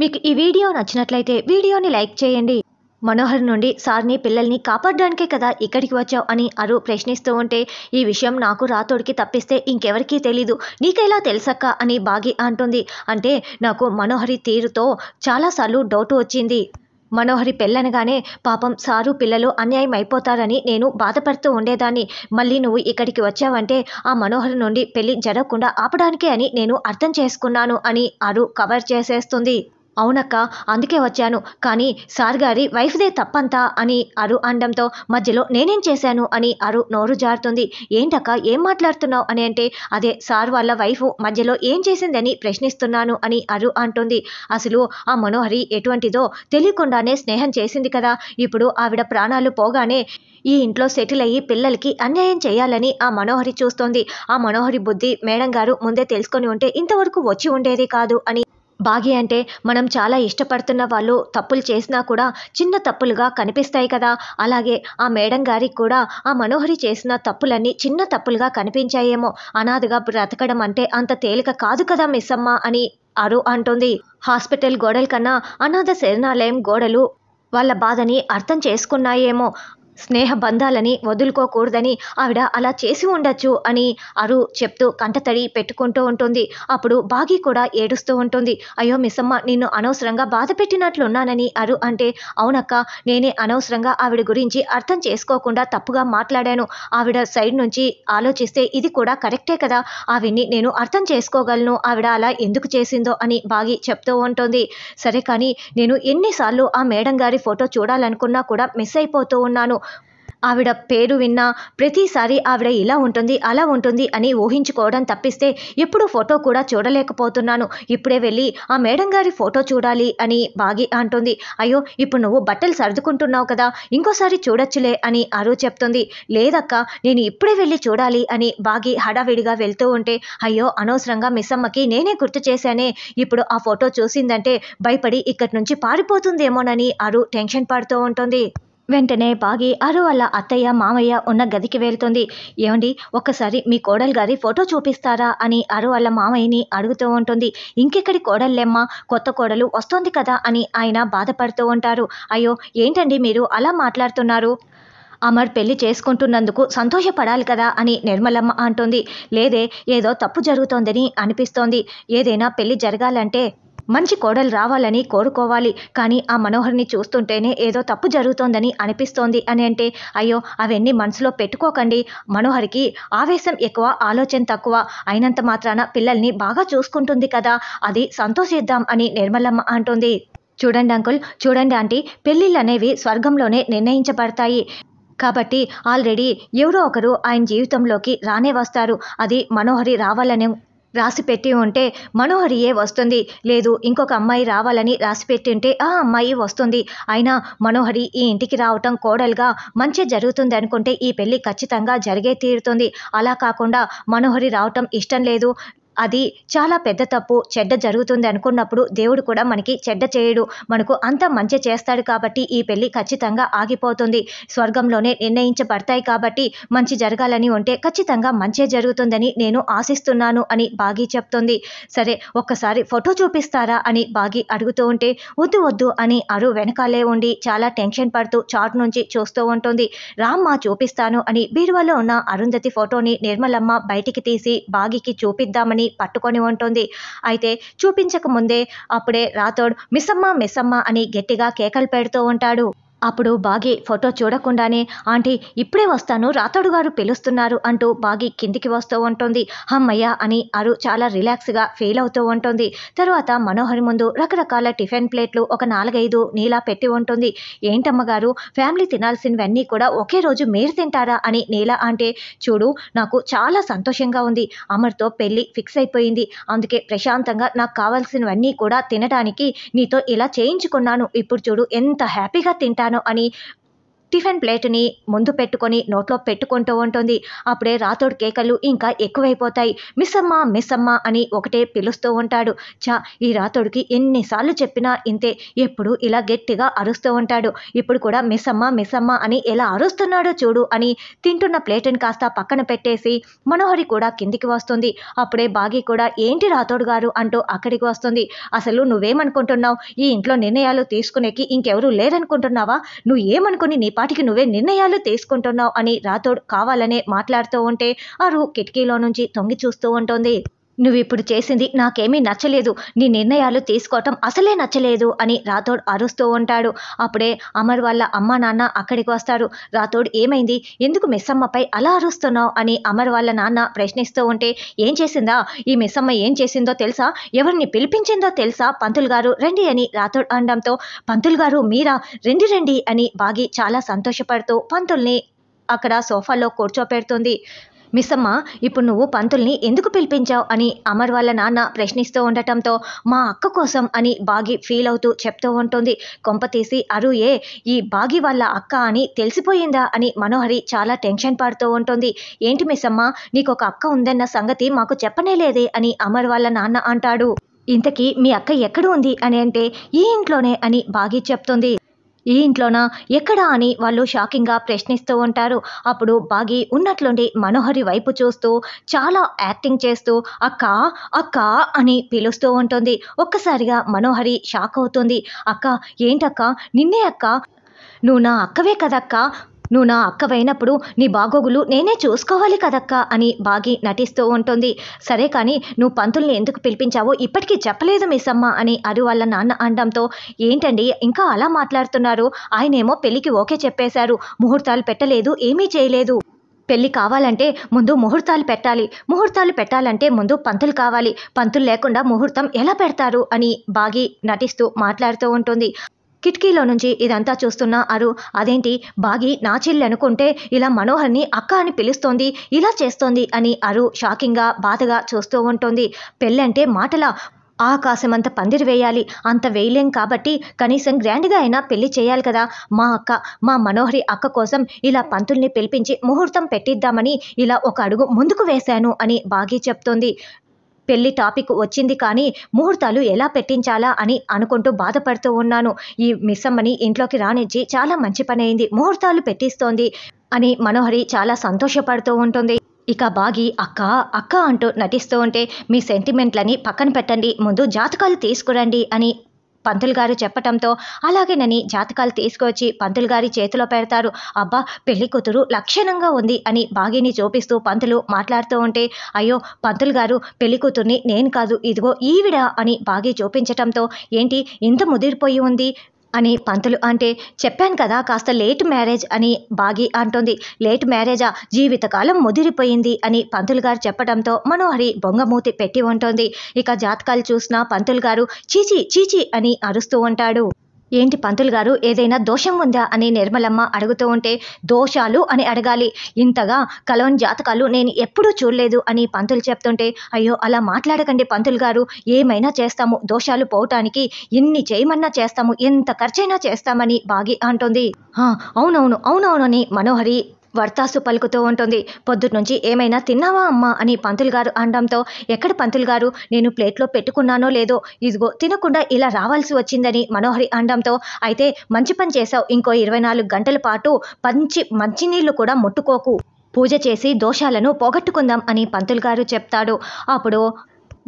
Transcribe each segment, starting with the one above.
మీకు ఈ వీడియో నచ్చినట్లయితే వీడియోని లైక్ చేయండి మనోహర్ నుండి సార్ని పిల్లల్ని కాపాడడానికే కదా ఇక్కడికి వచ్చావు అని అరు ప్రశ్నిస్తూ ఉంటే ఈ విషయం నాకు రాతోడికి తప్పిస్తే ఇంకెవరికీ తెలీదు నీకెలా తెలుసక్క అని బాగి అంటుంది అంటే నాకు మనోహరి తీరుతో చాలాసార్లు డౌట్ వచ్చింది మనోహరి పెళ్ళనగానే పాపం సారు పిల్లలు అన్యాయం అయిపోతారని నేను బాధపడుతూ ఉండేదాన్ని మళ్ళీ నువ్వు ఇక్కడికి వచ్చావంటే ఆ మనోహరి నుండి పెళ్ళి జరగకుండా ఆపడానికే అని నేను అర్థం చేసుకున్నాను అని అరు కవర్ చేసేస్తుంది అవునక్క అందుకే వచ్చాను కానీ సార్ గారి వైఫ్దే తప్పంతా అని అరు అనడంతో మధ్యలో నేనేం చేశాను అని అరు నోరు జారుతుంది ఏంటక్క ఏం మాట్లాడుతున్నావు అని అంటే అదే సార్ వాళ్ళ వైఫ్ మధ్యలో ఏం చేసిందని ప్రశ్నిస్తున్నాను అని అరు అంటుంది అసలు ఆ మనోహరి ఎటువంటిదో తెలియకుండానే స్నేహం చేసింది కదా ఇప్పుడు ఆవిడ ప్రాణాలు పోగానే ఈ ఇంట్లో సెటిల్ అయ్యి పిల్లలకి అన్యాయం చేయాలని ఆ మనోహరి చూస్తోంది ఆ మనోహరి బుద్ధి మేడం గారు ముందే తెలుసుకొని ఉంటే ఇంతవరకు వచ్చి ఉండేది కాదు అని భాగ్య అంటే మనం చాలా ఇష్టపడుతున్న వాళ్ళు తప్పులు చేసినా కూడా చిన్న తప్పులుగా కనిపిస్తాయి కదా అలాగే ఆ మేడం గారికి కూడా ఆ మనోహరి చేసిన తప్పులన్నీ చిన్న తప్పులుగా కనిపించాయేమో అనాథగా బ్రతకడం అంటే అంత తేలిక కాదు కదా మిస్ అమ్మ అని అరు అంటుంది హాస్పిటల్ గోడల కన్నా అనాథ శరణాలయం గోడలు వాళ్ళ బాధని అర్థం చేసుకున్నాయేమో స్నేహ బంధాలని వదులుకోకూడదని ఆవిడ అలా చేసి ఉండొచ్చు అని అరు చెప్తూ కంటతడి పెట్టుకుంటూ ఉంటుంది అప్పుడు బాగి కూడా ఏడుస్తూ ఉంటుంది అయ్యో మిస్సమ్మ నిన్ను అనవసరంగా బాధ పెట్టినట్లున్నానని అరు అంటే అవునక్క నేనే అనవసరంగా ఆవిడ గురించి అర్థం చేసుకోకుండా తప్పుగా మాట్లాడాను ఆవిడ సైడ్ నుంచి ఆలోచిస్తే ఇది కూడా కరెక్టే కదా ఆవిడ్ని నేను అర్థం చేసుకోగలను ఆవిడ అలా ఎందుకు చేసిందో అని బాగి చెప్తూ ఉంటుంది సరే కానీ నేను ఎన్నిసార్లు ఆ మేడం గారి ఫోటో చూడాలనుకున్నా కూడా మిస్ అయిపోతూ ఉన్నాను ఆవిడ పేరు విన్నా ప్రతిసారి ఆవిడ ఇలా ఉంటుంది అలా ఉంటుంది అని ఊహించుకోవడం తప్పిస్తే ఎప్పుడు ఫోటో కూడా చూడలేకపోతున్నాను ఇప్పుడే వెళ్ళి ఆ మేడం గారి ఫోటో చూడాలి అని బాగి అంటుంది అయ్యో ఇప్పుడు నువ్వు బట్టలు సర్దుకుంటున్నావు కదా ఇంకోసారి చూడొచ్చులే అని అరు చెప్తుంది లేదక్క నేను ఇప్పుడే వెళ్ళి చూడాలి అని బాగి హడావిడిగా వెళ్తూ ఉంటే అయ్యో అనవసరంగా మిస్సమ్మకి నేనే గుర్తు చేశానే ఇప్పుడు ఆ ఫోటో చూసిందంటే భయపడి ఇక్కడి నుంచి పారిపోతుందేమోనని అరు టెన్షన్ పడుతూ ఉంటుంది వెంటనే బాగి అరు వాళ్ళ అత్తయ్య మామయ్య ఉన్న గదికి వెళ్తుంది ఏమండి ఒకసారి మీ కోడలు గారి ఫోటో చూపిస్తారా అని అరు వాళ్ళ మామయ్యని అడుగుతూ ఉంటుంది ఇంకెక్కడి కోడళ్ళెమ్మా కొత్త కోడలు వస్తోంది కదా అని ఆయన బాధపడుతూ ఉంటారు అయ్యో ఏంటండి మీరు అలా మాట్లాడుతున్నారు అమర్ పెళ్లి చేసుకుంటున్నందుకు సంతోషపడాలి కదా అని నిర్మలమ్మ అంటుంది లేదే ఏదో తప్పు జరుగుతోందని అనిపిస్తోంది ఏదైనా పెళ్లి జరగాలంటే మంచి కోడలు రావాలని కోరుకోవాలి కానీ ఆ మనోహర్ని చూస్తుంటేనే ఏదో తప్పు జరుగుతోందని అనిపిస్తోంది అని అంటే అయ్యో అవన్నీ మనసులో పెట్టుకోకండి మనోహర్కి ఆవేశం ఎక్కువ ఆలోచన తక్కువ అయినంత మాత్రాన పిల్లల్ని బాగా చూసుకుంటుంది కదా అది సంతోషిద్దాం అని నిర్మలమ్మ అంటుంది చూడండి అంకుల్ చూడండి ఆంటీ పెళ్ళిళ్ళు అనేవి స్వర్గంలోనే నిర్ణయించబడతాయి కాబట్టి ఆల్రెడీ ఎవరో ఒకరు ఆయన జీవితంలోకి రానే వస్తారు అది మనోహరి రావాలనే రాసి పెట్టి ఉంటే మనోహరియే వస్తుంది లేదు ఇంకొక అమ్మాయి రావాలని రాసి పెట్టి ఉంటే ఆ అమ్మాయి వస్తుంది అయినా మనోహరి ఈ ఇంటికి రావటం కోడలుగా మంచి జరుగుతుంది అనుకుంటే ఈ పెళ్ళి ఖచ్చితంగా జరిగే తీరుతుంది అలా కాకుండా మనోహరి రావటం ఇష్టం లేదు అది చాలా పెద్ద తప్పు చెడ్డ జరుగుతుంది అనుకున్నప్పుడు దేవుడు కూడా మనకి చెడ్డ చేయడు మనకు అంత మంచి చేస్తాడు కాబట్టి ఈ పెళ్లి ఖచ్చితంగా ఆగిపోతుంది స్వర్గంలోనే నిర్ణయించబడతాయి కాబట్టి మంచి జరగాలని ఉంటే ఖచ్చితంగా మంచే జరుగుతుందని నేను ఆశిస్తున్నాను అని బాగి చెప్తుంది సరే ఒక్కసారి ఫోటో చూపిస్తారా అని బాగి అడుగుతూ ఉంటే వద్దు వద్దు అని అరు వెనకాలే ఉండి చాలా టెన్షన్ పడుతూ చాట్ నుంచి చూస్తూ ఉంటుంది రామ్మా చూపిస్తాను అని బీరువాలో ఉన్న అరుంధతి ఫోటోని నిర్మలమ్మ బయటికి తీసి బాగికి చూపిద్దామని పట్టుకొని ఉంటుంది అయితే చూపించక ముందే అప్పుడే రాథోడ్ మిస్సమ్మ మిస్సమ్మ అని గట్టిగా కేకలు పెడుతూ ఉంటాడు అప్పుడు బాగి ఫోటో చూడకుండానే ఆంటీ ఇప్పుడే వస్తాను రాతోడు గారు పిలుస్తున్నారు అంటూ బాగి కిందికి వస్తూ ఉంటుంది అమ్మయ్య అని అరు చాలా రిలాక్స్గా ఫీల్ అవుతూ ఉంటుంది తరువాత మనోహరి ముందు రకరకాల టిఫిన్ ప్లేట్లు ఒక నాలుగైదు నీలా పెట్టి ఉంటుంది ఏంటమ్మగారు ఫ్యామిలీ తినాల్సినవన్నీ కూడా ఒకే రోజు మీరు తింటారా అని నీలా అంటే చూడు నాకు చాలా సంతోషంగా ఉంది అమర్తో పెళ్ళి ఫిక్స్ అయిపోయింది అందుకే ప్రశాంతంగా నాకు కావాల్సినవన్నీ కూడా తినడానికి నీతో ఇలా చేయించుకున్నాను ఇప్పుడు చూడు ఎంత హ్యాపీగా తింటాను know, ani టిఫిన్ ప్లేట్ని ముందు పెట్టుకొని నోట్లో పెట్టుకుంటూ ఉంటుంది అప్పుడే రాతోడు కేకలు ఇంకా ఎక్కువైపోతాయి మిస్సమ్మ మిస్సమ్మ అని ఒకటే పిలుస్తూ ఉంటాడు చా ఈ రాతోడికి ఎన్నిసార్లు చెప్పినా ఇంతే ఎప్పుడు ఇలా గట్టిగా అరుస్తూ ఉంటాడు ఇప్పుడు కూడా మిస్సమ్మ మిస్సమ్మ అని ఎలా అరుస్తున్నాడో చూడు అని తింటున్న ప్లేట్ని కాస్త పక్కన పెట్టేసి మనోహరి కూడా కిందికి వస్తుంది అప్పుడే బాగి కూడా ఏంటి రాతోడు గారు అంటూ అక్కడికి వస్తుంది అసలు నువ్వేమనుకుంటున్నావు ఈ ఇంట్లో నిర్ణయాలు తీసుకునేకి ఇంకెవరూ లేరనుకుంటున్నావా నువ్వు ఏమనుకుని నీ పాటికి నువ్వే నిర్ణయాలు తీసుకుంటున్నావు అని రాథోడ్ కావాలనే మాట్లాడుతూ ఉంటే అరు కిటికీలో నుంచి తొంగి చూస్తూ ఉంటుంది నువ్వు ఇప్పుడు చేసింది నాకేమీ నచ్చలేదు నీ నిర్ణయాలు తీసుకోవటం అసలే నచ్చలేదు అని రాథోడ్ అరుస్తూ ఉంటాడు అప్పుడే అమర్ వాళ్ళ అమ్మ నాన్న అక్కడికి వస్తారు రాథోడ్ ఏమైంది ఎందుకు మిస్సమ్మపై అలా అరుస్తున్నావు అని అమర్ వాళ్ళ నాన్న ప్రశ్నిస్తూ ఉంటే ఏం చేసిందా ఈ మిస్సమ్మ ఏం చేసిందో తెలుసా ఎవరిని పిలిపించిందో తెలుసా పంతులు గారు రండి అని రాథోడ్ అనడంతో పంతులు గారు మీరా రండి రండి అని బాగి చాలా సంతోషపడుతూ పంతుల్ని అక్కడ సోఫాలో కూర్చోపెడుతుంది మిస్సమ్మ ఇప్పుడు నువ్వు పంతుల్ని ఎందుకు పిలిపించావు అని అమర్ వాళ్ళ నాన్న ప్రశ్నిస్తూ ఉండటంతో మా అక్క కోసం అని బాగి ఫీల్ అవుతూ చెప్తూ ఉంటుంది కొంపతీసి ఏ ఈ బాగి వాళ్ళ అక్క అని తెలిసిపోయిందా అని మనోహరి చాలా టెన్షన్ పడుతూ ఉంటుంది ఏంటి మిస్సమ్మ నీకు ఒక అక్క ఉందన్న సంగతి మాకు చెప్పనేలేదే అని అమర్ వాళ్ళ నాన్న అంటాడు ఇంతకీ మీ అక్క ఎక్కడ ఉంది అని అంటే ఈ ఇంట్లోనే అని బాగి చెప్తుంది ఈ ఇంట్లోనా ఎక్కడా అని వాళ్ళు షాకింగ్గా ప్రశ్నిస్తూ ఉంటారు అప్పుడు బాగి ఉన్నట్లుండి మనోహరి వైపు చూస్తూ చాలా యాక్టింగ్ చేస్తూ అక్క అక్క అని పిలుస్తూ ఉంటుంది ఒక్కసారిగా మనోహరి షాక్ అవుతుంది అక్క ఏంటక్క నిన్నే అక్క నువ్వు నా అక్కవే కదక్క నువ్వు నా అక్కవైనప్పుడు నీ బాగోగులు నేనే చూసుకోవాలి కదక్కా అని బాగి నటిస్తూ ఉంటుంది సరే కానీ నువ్వు పంతుల్ని ఎందుకు పిలిపించావో ఇప్పటికీ చెప్పలేదు మిస్సమ్మ అని అరు వాళ్ళ నాన్న అనడంతో ఏంటండి ఇంకా అలా మాట్లాడుతున్నారు ఆయనేమో పెళ్లికి ఓకే చెప్పేశారు ముహూర్తాలు పెట్టలేదు ఏమీ చేయలేదు పెళ్లి కావాలంటే ముందు ముహూర్తాలు పెట్టాలి ముహూర్తాలు పెట్టాలంటే ముందు పంతులు కావాలి పంతులు లేకుండా ముహూర్తం ఎలా పెడతారు అని బాగి నటిస్తూ మాట్లాడుతూ ఉంటుంది కిటికీలో నుంచి ఇదంతా చూస్తున్న అరు అదేంటి బాగి నా చెల్లి అనుకుంటే ఇలా మనోహర్ని అక్క అని పిలుస్తోంది ఇలా చేస్తోంది అని అరు షాకింగ్గా బాధగా చూస్తూ ఉంటుంది పెళ్ళంటే ఆకాశం ఆకాశమంత పందిరి వేయాలి అంత వేయలేం కాబట్టి కనీసం గ్రాండ్గా అయినా పెళ్లి చేయాలి కదా మా అక్క మా మనోహరి అక్క కోసం ఇలా పంతుల్ని పిలిపించి ముహూర్తం పెట్టిద్దామని ఇలా ఒక అడుగు ముందుకు వేశాను అని బాగి చెప్తోంది పెళ్లి టాపిక్ వచ్చింది కానీ ముహూర్తాలు ఎలా పెట్టించాలా అని అనుకుంటూ బాధపడుతూ ఉన్నాను ఈ మిస్సమ్మని ఇంట్లోకి రానిచ్చి చాలా మంచి పని అయింది ముహూర్తాలు పెట్టిస్తోంది అని మనోహరి చాలా సంతోషపడుతూ ఉంటుంది ఇక బాగి అక్క అక్క అంటూ నటిస్తూ ఉంటే మీ సెంటిమెంట్లని పక్కన పెట్టండి ముందు జాతకాలు తీసుకురండి అని పంతులు గారు చెప్పటంతో అలాగేనని జాతకాలు తీసుకొచ్చి పంతులు గారి చేతిలో పెడతారు అబ్బా పెళ్లి కూతురు లక్షణంగా ఉంది అని బాగిని చూపిస్తూ పంతులు మాట్లాడుతూ ఉంటే అయ్యో పంతులు గారు పెళ్లి కూతుర్ని నేను కాదు ఇదిగో ఈవిడ అని బాగి చూపించటంతో ఏంటి ఇంత ముదిరిపోయి ఉంది అని పంతులు అంటే చెప్పాను కదా కాస్త లేట్ మ్యారేజ్ అని బాగి అంటుంది లేట్ మ్యారేజా జీవితకాలం ముదిరిపోయింది అని పంతులు గారు చెప్పడంతో మనోహరి బొంగమూతి పెట్టి ఉంటుంది ఇక జాతకాలు చూసిన పంతులు గారు చీచి చీచి అని అరుస్తూ ఉంటాడు ఏంటి పంతులు గారు ఏదైనా దోషం ఉందా అని నిర్మలమ్మ అడుగుతూ ఉంటే దోషాలు అని అడగాలి ఇంతగా కలవని జాతకాలు నేను ఎప్పుడూ చూడలేదు అని పంతులు చెప్తుంటే అయ్యో అలా మాట్లాడకండి పంతులు గారు ఏమైనా చేస్తాము దోషాలు పోవటానికి ఎన్ని చేయమన్నా చేస్తాము ఎంత ఖర్చైనా చేస్తామని బాగి అంటుంది అవునవును అవునవునని మనోహరి వర్తాసు పలుకుతూ ఉంటుంది పొద్దున్నుంచి ఏమైనా తిన్నావా అమ్మా అని పంతులు గారు అనడంతో ఎక్కడ పంతులు గారు నేను ప్లేట్లో పెట్టుకున్నానో లేదో ఇదిగో తినకుండా ఇలా రావాల్సి వచ్చిందని మనోహరి అనడంతో అయితే మంచి పని చేశావు ఇంకో ఇరవై నాలుగు గంటల పాటు పంచి మంచినీళ్లు కూడా ముట్టుకోకు పూజ చేసి దోషాలను పోగొట్టుకుందాం అని పంతులు గారు చెప్తాడు అప్పుడు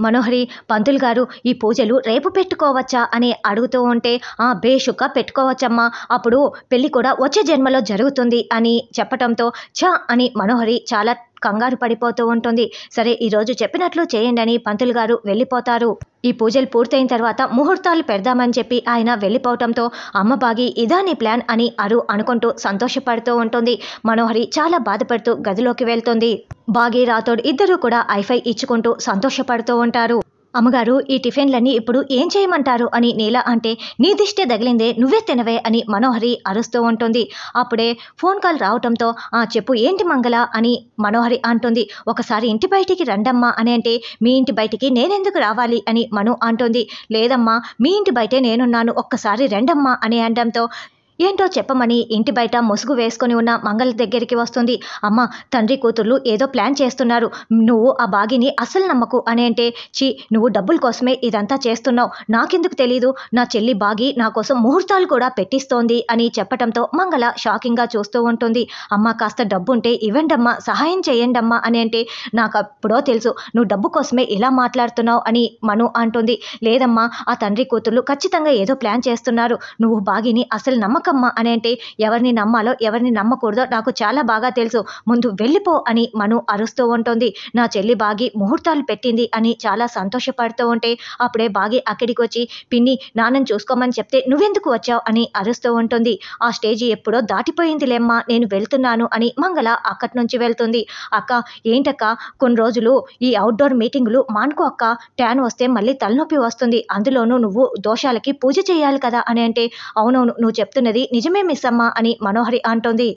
మనోహరి పంతులు గారు ఈ పూజలు రేపు పెట్టుకోవచ్చా అని అడుగుతూ ఉంటే ఆ బేషుక పెట్టుకోవచ్చమ్మా అప్పుడు పెళ్లి కూడా వచ్చే జన్మలో జరుగుతుంది అని చెప్పటంతో ఛ అని మనోహరి చాలా కంగారు పడిపోతూ ఉంటుంది సరే ఈరోజు చెప్పినట్లు చేయండి అని పంతులు గారు వెళ్ళిపోతారు ఈ పూజలు పూర్తయిన తర్వాత ముహూర్తాలు పెడదామని చెప్పి ఆయన వెళ్ళిపోవటంతో అమ్మ బాగి ఇదా నీ ప్లాన్ అని అరు అనుకుంటూ సంతోషపడుతూ ఉంటుంది మనోహరి చాలా బాధపడుతూ గదిలోకి వెళ్తుంది బాగి రాథోడ్ ఇద్దరూ కూడా ఐఫై ఇచ్చుకుంటూ సంతోషపడుతూ ఉంటారు అమ్మగారు ఈ టిఫిన్లన్నీ ఇప్పుడు ఏం చేయమంటారు అని నీల అంటే నీ దిష్టే తగిలిందే నువ్వే తినవే అని మనోహరి అరుస్తూ ఉంటుంది అప్పుడే ఫోన్ కాల్ రావటంతో ఆ చెప్పు ఏంటి మంగళ అని మనోహరి అంటుంది ఒకసారి ఇంటి బయటికి రండమ్మా అని అంటే మీ ఇంటి బయటికి నేనెందుకు రావాలి అని మను అంటుంది లేదమ్మా మీ ఇంటి బయటే నేనున్నాను ఒక్కసారి రండమ్మా అని అనడంతో ఏంటో చెప్పమని ఇంటి బయట ముసుగు వేసుకుని ఉన్న మంగళ దగ్గరికి వస్తుంది అమ్మ తండ్రి కూతుర్లు ఏదో ప్లాన్ చేస్తున్నారు నువ్వు ఆ బాగిని అసలు నమ్మకు అని అంటే చీ నువ్వు డబ్బుల కోసమే ఇదంతా చేస్తున్నావు నాకెందుకు తెలీదు నా చెల్లి బాగి నా కోసం ముహూర్తాలు కూడా పెట్టిస్తోంది అని చెప్పడంతో మంగళ షాకింగ్గా చూస్తూ ఉంటుంది అమ్మ కాస్త డబ్బుంటే ఇవ్వండమ్మా సహాయం చేయండమ్మా అని అంటే నాకు అప్పుడో తెలుసు నువ్వు డబ్బు కోసమే ఇలా మాట్లాడుతున్నావు అని మను అంటుంది లేదమ్మా ఆ తండ్రి కూతుర్లు ఖచ్చితంగా ఏదో ప్లాన్ చేస్తున్నారు నువ్వు బాగిని అసలు నమ్మకం ఎందుకమ్మా అని అంటే ఎవరిని నమ్మాలో ఎవరిని నమ్మకూడదో నాకు చాలా బాగా తెలుసు ముందు వెళ్ళిపో అని మను అరుస్తూ ఉంటుంది నా చెల్లి బాగి ముహూర్తాలు పెట్టింది అని చాలా సంతోషపడుతూ ఉంటే అప్పుడే బాగి అక్కడికి వచ్చి పిన్ని నాన్నని చూసుకోమని చెప్తే నువ్వెందుకు వచ్చావు అని అరుస్తూ ఉంటుంది ఆ స్టేజి ఎప్పుడో దాటిపోయిందిలేమ్మా నేను వెళ్తున్నాను అని మంగళ అక్కడి నుంచి వెళ్తుంది అక్క ఏంటక్క కొన్ని రోజులు ఈ అవుట్డోర్ మీటింగులు మానుకో అక్క ట్యాన్ వస్తే మళ్ళీ తలనొప్పి వస్తుంది అందులోనూ నువ్వు దోషాలకి పూజ చేయాలి కదా అని అంటే అవునవును నువ్వు చెప్తున్నది నిజమే మిస్ అమ్మ అని మనోహరి అంటోంది